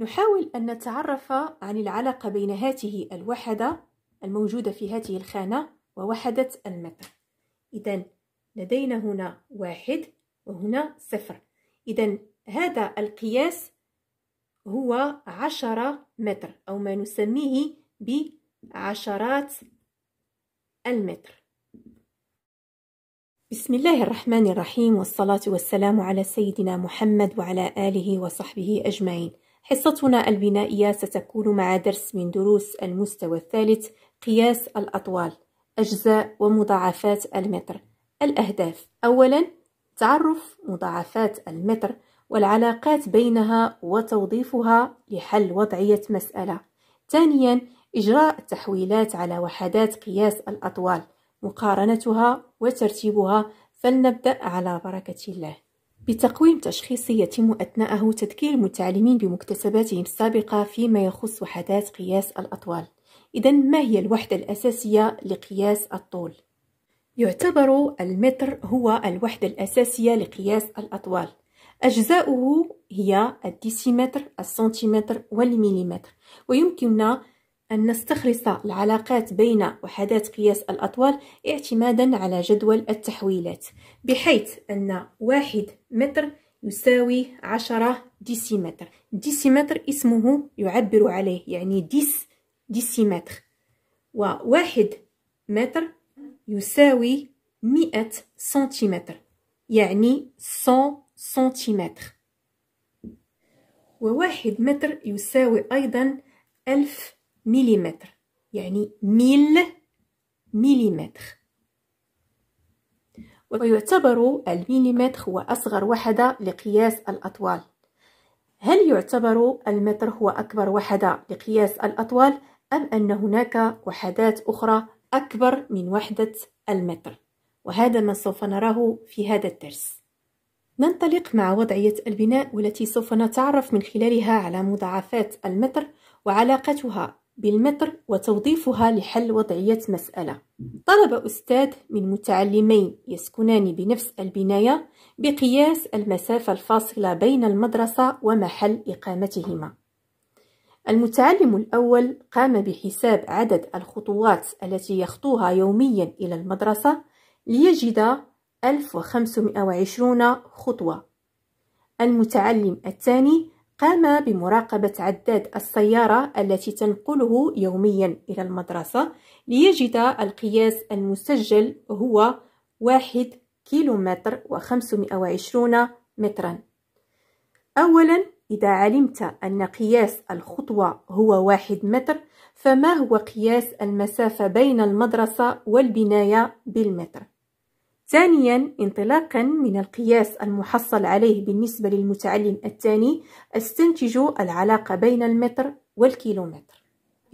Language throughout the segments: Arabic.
نحاول أن نتعرف عن العلاقة بين هاته الوحدة الموجودة في هذه الخانة ووحدة المتر إذا لدينا هنا واحد وهنا صفر إذا هذا القياس هو عشرة متر أو ما نسميه بعشرات المتر بسم الله الرحمن الرحيم والصلاة والسلام على سيدنا محمد وعلى آله وصحبه أجمعين حصتنا البنائية ستكون مع درس من دروس المستوى الثالث قياس الأطوال أجزاء ومضاعفات المتر الأهداف أولا تعرف مضاعفات المتر والعلاقات بينها وتوظيفها لحل وضعية مسألة ثانيا إجراء تحويلات على وحدات قياس الأطوال مقارنتها وترتيبها فلنبدأ على بركة الله بتقويم تشخيصي يتم أثناءه تذكير المتعلمين بمكتسباتهم السابقة فيما يخص وحدات قياس الأطوال إذا ما هي الوحدة الأساسية لقياس الطول؟ يعتبر المتر هو الوحدة الأساسية لقياس الأطوال أجزاؤه هي الديسيمتر السنتيمتر والميليمتر ويمكننا أن نستخلص العلاقات بين وحدات قياس الأطوال اعتمادا على جدول التحويلات بحيث أن واحد متر يساوي عشرة ديسيمتر ديسيمتر اسمه يعبر عليه يعني ديس ديسيمتر وواحد متر يساوي مئة سنتيمتر يعني سون سنتيمتر وواحد متر يساوي أيضا ألف مليمتر يعني ميل مليمتر ويعتبر المليمتر هو أصغر وحدة لقياس الأطوال هل يعتبر المتر هو أكبر وحدة لقياس الأطوال أم أن هناك وحدات أخرى أكبر من وحدة المتر وهذا ما سوف نراه في هذا الدرس ننطلق مع وضعية البناء والتي سوف نتعرف من خلالها على مضاعفات المتر وعلاقتها بالمتر وتوظيفها لحل وضعية مسألة طلب أستاذ من متعلمين يسكنان بنفس البناية بقياس المسافة الفاصلة بين المدرسة ومحل إقامتهما المتعلم الأول قام بحساب عدد الخطوات التي يخطوها يوميا إلى المدرسة ليجد 1520 خطوة المتعلم الثاني قام بمراقبة عداد السيارة التي تنقله يوميا إلى المدرسة ليجد القياس المسجل هو واحد كيلومتر وخمسمائة وعشرون مترا أولا إذا علمت أن قياس الخطوة هو واحد متر فما هو قياس المسافة بين المدرسة والبناية بالمتر؟ ثانيا انطلاقا من القياس المحصل عليه بالنسبة للمتعلم الثاني استنتج العلاقة بين المتر والكيلومتر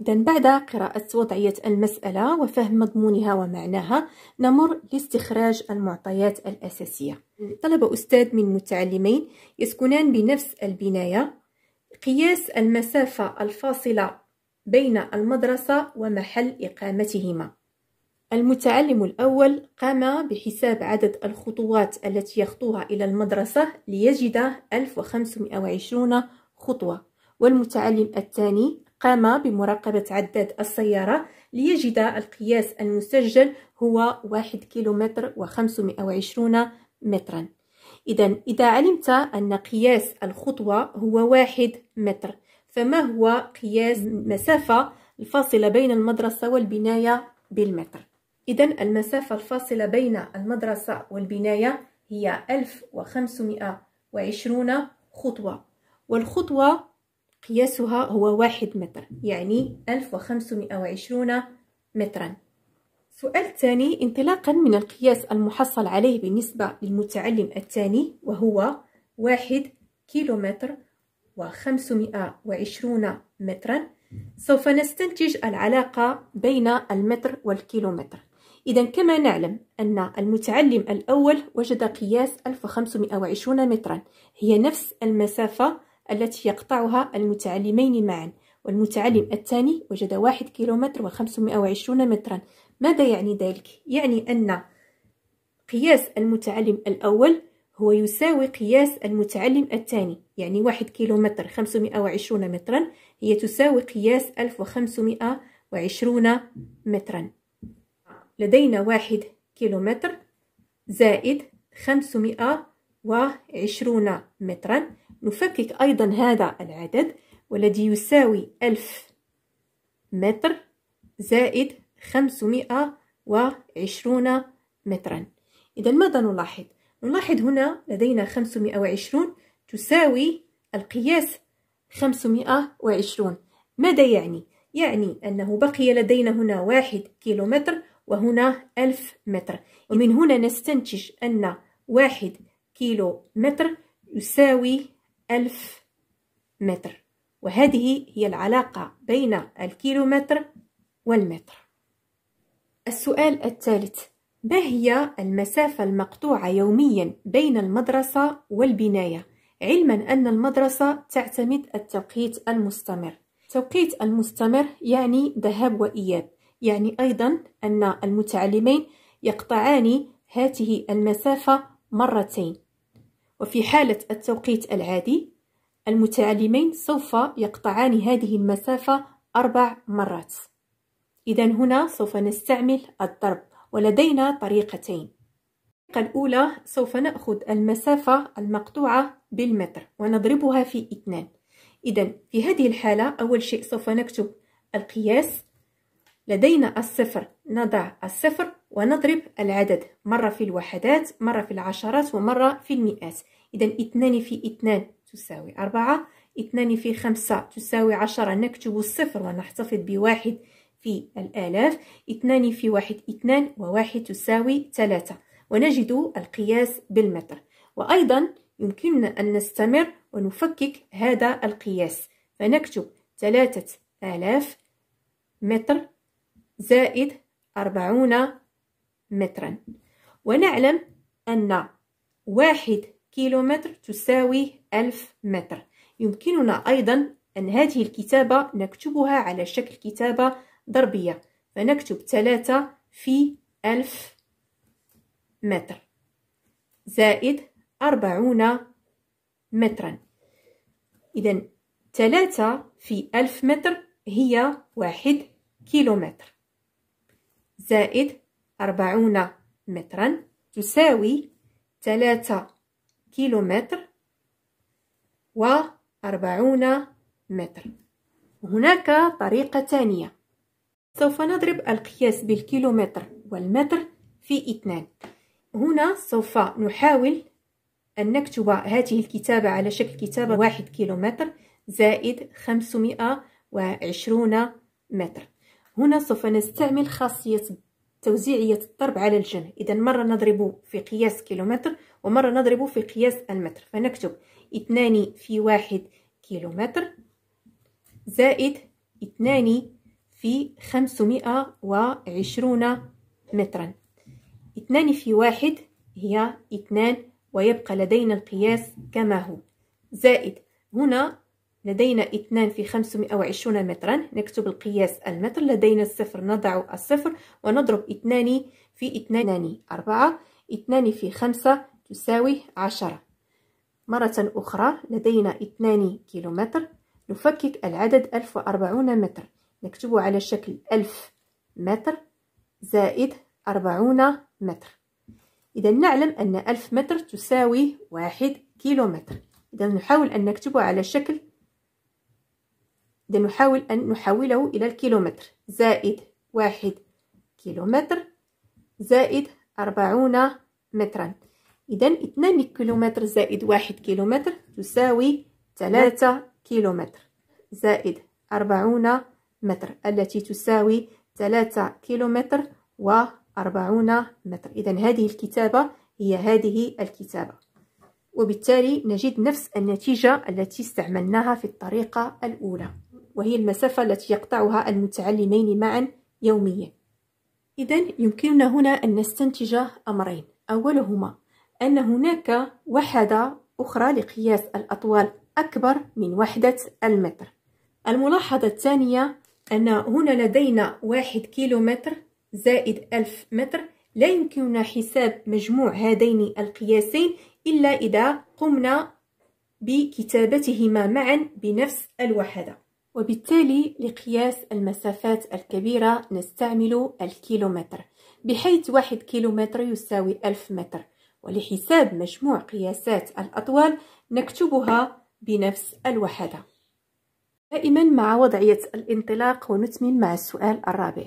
إذا بعد قراءة وضعية المسألة وفهم مضمونها ومعناها نمر لاستخراج المعطيات الأساسية طلب أستاذ من متعلمين يسكنان بنفس البناية قياس المسافة الفاصلة بين المدرسة ومحل إقامتهما المتعلم الأول قام بحساب عدد الخطوات التي يخطوها إلى المدرسة ليجد 1520 خطوة والمتعلم الثاني قام بمراقبة عداد السيارة ليجد القياس المسجل هو 1 كيلومتر و520 مترا إذا إذا علمت أن قياس الخطوة هو 1 متر فما هو قياس المسافة الفاصلة بين المدرسة والبناية بالمتر إذا المسافة الفاصلة بين المدرسة والبناية هي 1520 خطوة والخطوة قياسها هو واحد متر يعني 1520 مترا السؤال ثاني انطلاقا من القياس المحصل عليه بالنسبة للمتعلم الثاني وهو واحد كيلومتر و520 مترا سوف نستنتج العلاقة بين المتر والكيلومتر إذا كما نعلم أن المتعلم الأول وجد قياس 1520 مترا هي نفس المسافة التي يقطعها المتعلمين معا والمتعلم الثاني وجد 1 كيلومتر و520 مترا ماذا يعني ذلك؟ يعني أن قياس المتعلم الأول هو يساوي قياس المتعلم الثاني يعني 1 كيلومتر 520 مترا هي تساوي قياس 1520 مترا لدينا واحد كيلومتر زائد خمسمائة وعشرون مترا نفكك أيضا هذا العدد والذي يساوي ألف متر زائد خمسمائة وعشرون مترا إذا ماذا نلاحظ؟ نلاحظ هنا لدينا وعشرون تساوي القياس وعشرون ماذا يعني؟ يعني أنه بقي لدينا هنا واحد كيلومتر وهنا ألف متر ومن هنا نستنتج أن واحد كيلو متر يساوي ألف متر وهذه هي العلاقة بين الكيلومتر والمتر السؤال الثالث ما هي المسافة المقطوعة يوميا بين المدرسة والبناية؟ علما أن المدرسة تعتمد التوقيت المستمر توقيت المستمر يعني ذهاب وإياب يعني أيضا أن المتعلمين يقطعان هاته المسافة مرتين وفي حالة التوقيت العادي المتعلمين سوف يقطعان هذه المسافة أربع مرات إذا هنا سوف نستعمل الضرب ولدينا طريقتين الطريقة الأولى سوف نأخذ المسافة المقطوعة بالمتر ونضربها في اثنان إذا في هذه الحالة أول شيء سوف نكتب القياس لدينا الصفر نضع الصفر ونضرب العدد مرة في الوحدات مرة في العشرات ومرة في المئات إذا اثنان في اثنان تساوي أربعة اثنان في خمسة تساوي عشرة نكتب الصفر ونحتفظ بواحد في الآلاف اثنان في واحد اثنان وواحد تساوي ثلاثة ونجد القياس بالمتر وأيضا يمكننا أن نستمر ونفكك هذا القياس فنكتب ثلاثة آلاف متر زائد أربعون مترا ونعلم أن واحد كيلومتر تساوي ألف متر يمكننا أيضا أن هذه الكتابة نكتبها على شكل كتابة ضربية فنكتب ثلاثة في ألف متر زائد أربعون مترا إذا ثلاثة في ألف متر هي واحد كيلومتر زائد أربعون مترا تساوي ثلاثة كيلومتر وأربعون متر هناك طريقة ثانية سوف نضرب القياس بالكيلومتر والمتر في اثنان هنا سوف نحاول أن نكتب هذه الكتابة على شكل كتابة واحد كيلومتر زائد خمسمائة وعشرون متر هنا سوف نستعمل خاصية توزيعية الضرب على الجنب إذا مرة نضرب في قياس كيلومتر ومرة نضرب في قياس المتر فنكتب اثنان في واحد كيلومتر زائد اثنان في خمسمائة وعشرون مترا اثنان في واحد هي اثنان ويبقى لدينا القياس كما هو زائد هنا لدينا اثنان في 520 مترا نكتب القياس المتر لدينا الصفر نضع الصفر ونضرب اثنان في اثنان أربعة اثنان في خمسة تساوي عشرة مرة أخرى لدينا اثنان كيلومتر نفكك العدد 1040 متر نكتب على شكل 1000 متر زائد 40 متر إذا نعلم أن 1000 متر تساوي 1 كيلومتر إذا نحاول أن نكتبه على شكل إذا نحاول أن نحوله إلى الكيلومتر زائد واحد كيلومتر زائد أربعون مترا إذا اثنان كيلومتر زائد واحد كيلومتر تساوي ثلاثة كيلومتر زائد أربعون متر التي تساوي ثلاثة كيلومتر وأربعون متر إذا هذه الكتابة هي هذه الكتابة وبالتالي نجد نفس النتيجة التي استعملناها في الطريقة الأولى وهي المسافة التي يقطعها المتعلمين معا يوميا إذا يمكننا هنا أن نستنتج أمرين أولهما أن هناك وحدة أخرى لقياس الأطوال أكبر من وحدة المتر الملاحظة الثانية أن هنا لدينا واحد كيلومتر زائد ألف متر لا يمكننا حساب مجموع هذين القياسين إلا إذا قمنا بكتابتهما معا بنفس الوحدة وبالتالي لقياس المسافات الكبيرة نستعمل الكيلومتر بحيث واحد كيلومتر يساوي ألف متر ولحساب مجموع قياسات الأطوال نكتبها بنفس الوحدة دائما مع وضعية الانطلاق ونتمم مع السؤال الرابع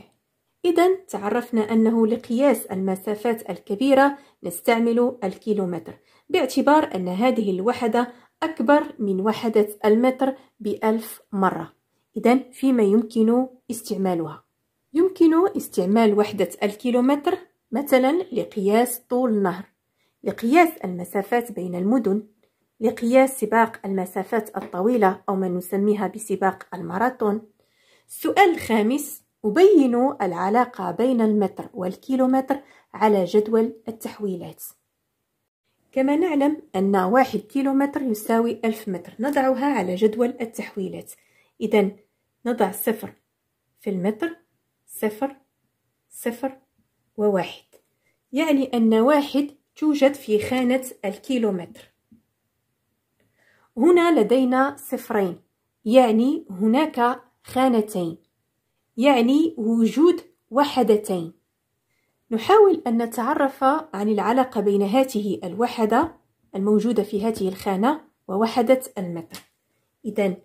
إذا تعرفنا أنه لقياس المسافات الكبيرة نستعمل الكيلومتر باعتبار أن هذه الوحدة أكبر من وحدة المتر بألف مرة إذا فيما يمكن استعمالها يمكن استعمال وحدة الكيلومتر مثلا لقياس طول النهر لقياس المسافات بين المدن لقياس سباق المسافات الطويلة أو ما نسميها بسباق الماراثون السؤال الخامس أبين العلاقة بين المتر والكيلومتر على جدول التحويلات كما نعلم أن واحد كيلومتر يساوي ألف متر نضعها على جدول التحويلات إذا نضع صفر في المتر صفر صفر وواحد يعني أن واحد توجد في خانة الكيلومتر هنا لدينا صفرين يعني هناك خانتين يعني وجود وحدتين نحاول أن نتعرف عن العلاقة بين هاته الوحدة الموجودة في هذه الخانة ووحدة المتر إذا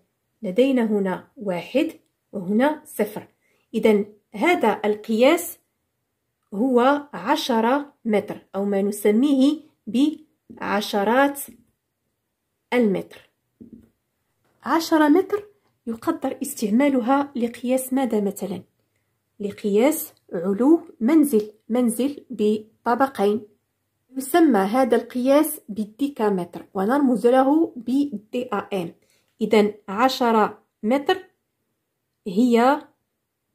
لدينا هنا واحد وهنا صفر إذا هذا القياس هو عشرة متر أو ما نسميه بعشرات المتر عشرة متر يقدر استعمالها لقياس ماذا مثلا لقياس علو منزل منزل بطبقين يسمى هذا القياس بالديكامتر ونرمز له بالدي ام إذا عشرة متر هي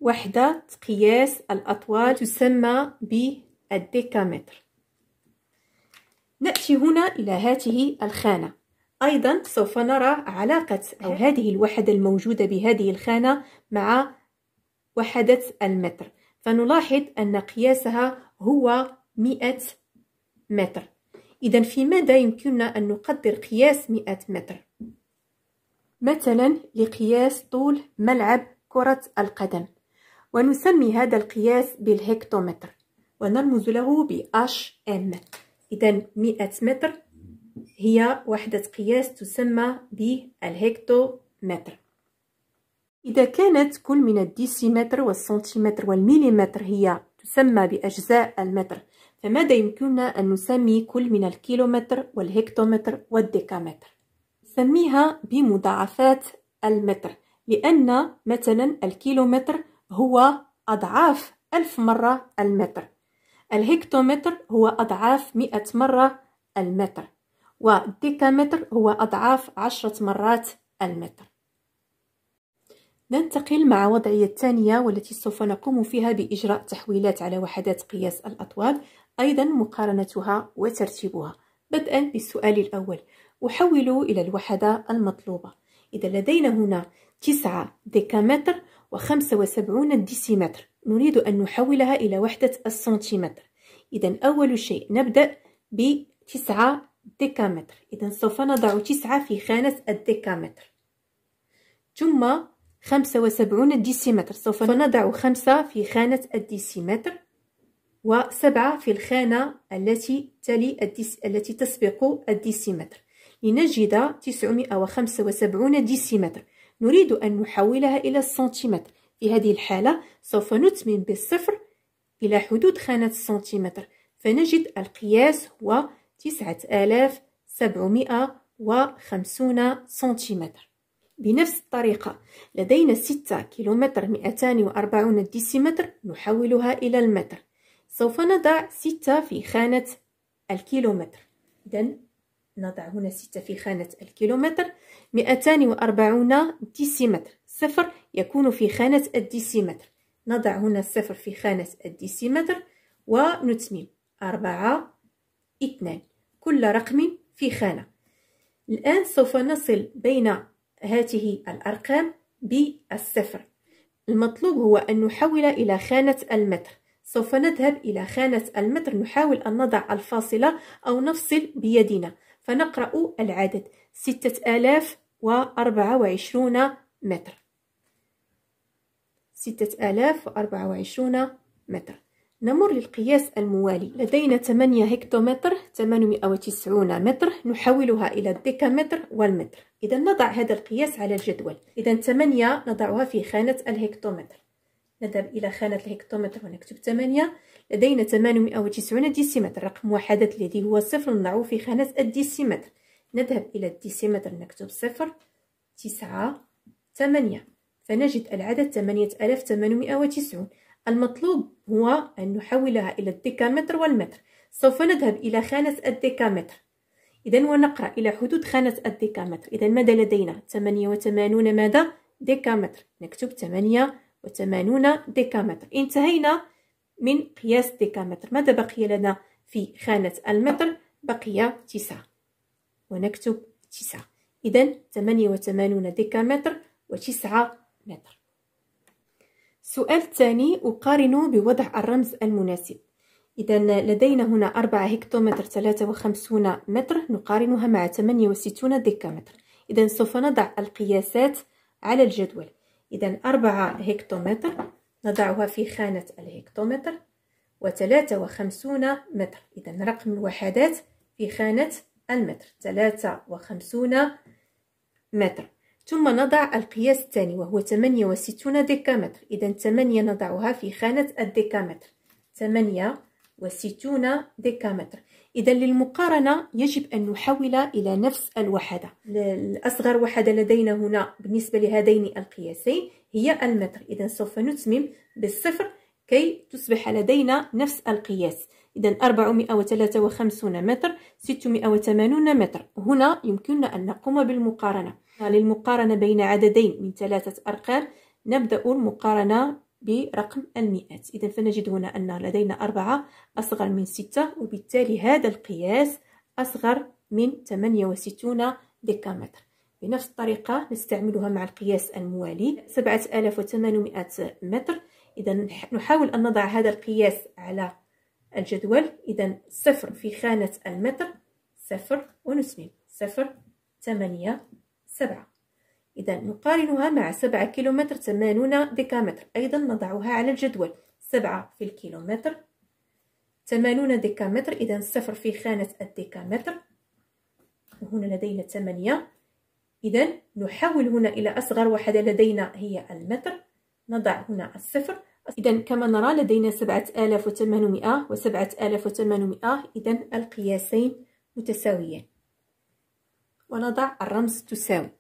وحدة قياس الأطوال تسمى بالديكامتر نأتي هنا إلى هذه الخانة أيضا سوف نرى علاقة أو هذه الوحدة الموجودة بهذه الخانة مع وحدة المتر فنلاحظ أن قياسها هو مئة متر إذا في ماذا يمكننا أن نقدر قياس مئة متر؟ مثلا لقياس طول ملعب كرة القدم ونسمي هذا القياس بالهكتومتر ونرمز له ب HM إذا 100 متر هي وحدة قياس تسمى بالهكتومتر إذا كانت كل من الديسيمتر والسنتيمتر والمليمتر هي تسمى بأجزاء المتر فماذا يمكننا أن نسمي كل من الكيلومتر والهكتومتر والديكامتر سميها بمضاعفات المتر لأن مثلا الكيلومتر هو أضعاف ألف مرة المتر الهكتومتر هو أضعاف مئة مرة المتر والديكامتر هو أضعاف عشرة مرات المتر ننتقل مع وضعية الثانية والتي سوف نقوم فيها بإجراء تحويلات على وحدات قياس الأطوال أيضا مقارنتها وترتيبها بدءا بالسؤال الأول أحوله إلى الوحدة المطلوبة إذا لدينا هنا 9 ديكامتر و75 ديسيمتر نريد أن نحولها إلى وحدة السنتيمتر إذا أول شيء نبدأ بتسعة ديكامتر إذا سوف نضع تسعة في خانة الديكامتر ثم خمسة وسبعون ديسيمتر سوف نضع خمسة في خانة الديسيمتر وسبعة في الخانة التي تلي الديس... التي تسبق الديسيمتر لنجد 975 ديسيمتر نريد أن نحولها إلى السنتيمتر في هذه الحالة سوف نتمم بالصفر إلى حدود خانة السنتيمتر فنجد القياس هو 9750 سنتيمتر بنفس الطريقة لدينا 6 كيلومتر 240 ديسيمتر نحولها إلى المتر سوف نضع 6 في خانة الكيلومتر إذن نضع هنا ستة في خانة الكيلومتر 240 ديسيمتر صفر يكون في خانة الديسيمتر نضع هنا الصفر في خانة الديسيمتر ونتمم أربعة اثنان كل رقم في خانة الآن سوف نصل بين هاته الأرقام بالصفر المطلوب هو أن نحول إلى خانة المتر سوف نذهب إلى خانة المتر نحاول أن نضع الفاصلة أو نفصل بيدنا فنقرأ العدد ستة آلاف وأربعة وعشرون متر ستة آلاف وأربعة وعشرون متر نمر للقياس الموالي لدينا 8 هكتومتر 890 متر نحولها إلى الديكامتر والمتر إذا نضع هذا القياس على الجدول إذا 8 نضعها في خانة الهكتومتر نذهب إلى خانة الهكتومتر ونكتب 8 لدينا 890 ديسيمتر رقم وحدات الذي هو صفر نضعه في خانة الديسيمتر نذهب إلى الديسيمتر نكتب صفر تسعة ثمانية فنجد العدد 8890 المطلوب هو أن نحولها إلى الديكامتر والمتر سوف نذهب إلى خانة الديكامتر إذا ونقرأ إلى حدود خانة الديكامتر إذا ماذا لدينا 88 ماذا ديكامتر نكتب 88 ديكامتر انتهينا من قياس ديكامتر ماذا بقي لنا في خانة المتر بقي تسعة ونكتب تسعة إذا وثمانون ديكامتر وتسعة متر السؤال الثاني أقارن بوضع الرمز المناسب إذا لدينا هنا أربعة هكتومتر وخمسون متر نقارنها مع وستون ديكامتر إذا سوف نضع القياسات على الجدول إذا أربعة هكتومتر نضعها في خانة الهكتومتر وثلاثة وخمسون متر إذا رقم الوحدات في خانة المتر ثلاثة وخمسون متر ثم نضع القياس الثاني وهو وستون ديكامتر إذا ثمانية نضعها في خانة الديكامتر وستون ديكامتر إذا للمقارنة يجب أن نحول إلى نفس الوحدة الأصغر وحدة لدينا هنا بالنسبة لهذين القياسين هي المتر إذا سوف نتمم بالصفر كي تصبح لدينا نفس القياس إذا 453 متر 680 متر هنا يمكننا أن نقوم بالمقارنة للمقارنة بين عددين من ثلاثة أرقام نبدأ المقارنة برقم المئات إذا فنجد هنا أن لدينا أربعة أصغر من ستة وبالتالي هذا القياس أصغر من 68 ديكامتر بنفس الطريقة نستعملها مع القياس الموالي 7800 متر إذا نحاول أن نضع هذا القياس على الجدول إذا صفر في خانة المتر صفر ونسمي صفر ثمانية سبعة إذا نقارنها مع سبعة كيلومتر ثمانون ديكامتر أيضا نضعها على الجدول سبعة في الكيلومتر ثمانون ديكامتر إذا صفر في خانة الديكامتر وهنا لدينا ثمانية إذا نحول هنا إلى أصغر وحدة لدينا هي المتر نضع هنا الصفر إذا كما نرى لدينا سبعة آلاف وسبعة آلاف وثمانمائة إذا القياسين متساويان ونضع الرمز تساوي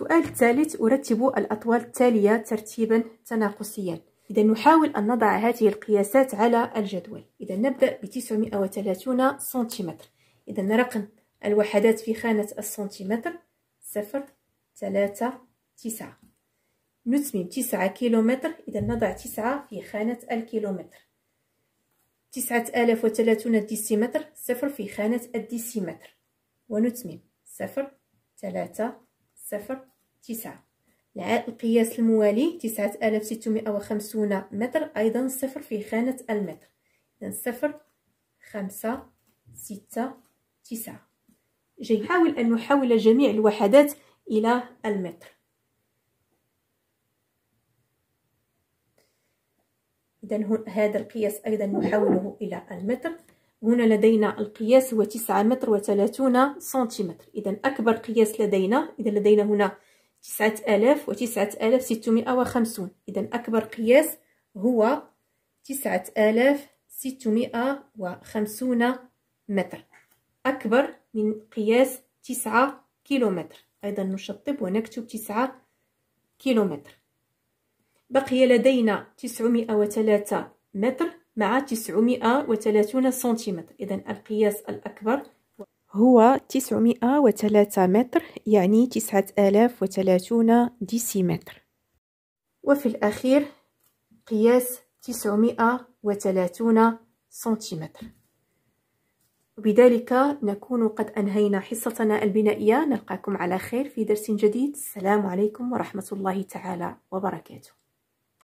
السؤال الثالث أرتب الأطوال التالية ترتيبا تناقصيا إذا نحاول أن نضع هذه القياسات على الجدول إذا نبدأ ب 930 سنتيمتر إذا رقم الوحدات في خانة السنتيمتر صفر ثلاثة تسعة نتمم تسعة كيلومتر إذا نضع تسعة في خانة الكيلومتر تسعة آلاف وثلاثون ديسيمتر صفر في خانة الديسيمتر ونتمم صفر ثلاثة صفر تسعة القياس الموالي تسعة آلاف ستمائة وخمسون متر أيضا صفر في خانة المتر إذن صفر خمسة ستة تسعة جيد حاول أن نحول جميع الوحدات إلى المتر إذا هذا القياس أيضا نحوله إلى المتر هنا لدينا القياس هو 9 متر وثلاثون سنتيمتر إذا أكبر قياس لدينا إذا لدينا هنا تسعة آلاف وتسعة آلاف ستمائة وخمسون إذا أكبر قياس هو تسعة آلاف ستمائة وخمسون متر أكبر من قياس تسعة كيلومتر أيضا نشطب ونكتب تسعة كيلومتر بقي لدينا تسعمائة وثلاثة متر مع 930 سنتيمتر إذا القياس الأكبر هو 903 متر يعني 9030 ديسيمتر وفي الأخير قياس 930 سنتيمتر وبذلك نكون قد أنهينا حصتنا البنائية نلقاكم على خير في درس جديد السلام عليكم ورحمة الله تعالى وبركاته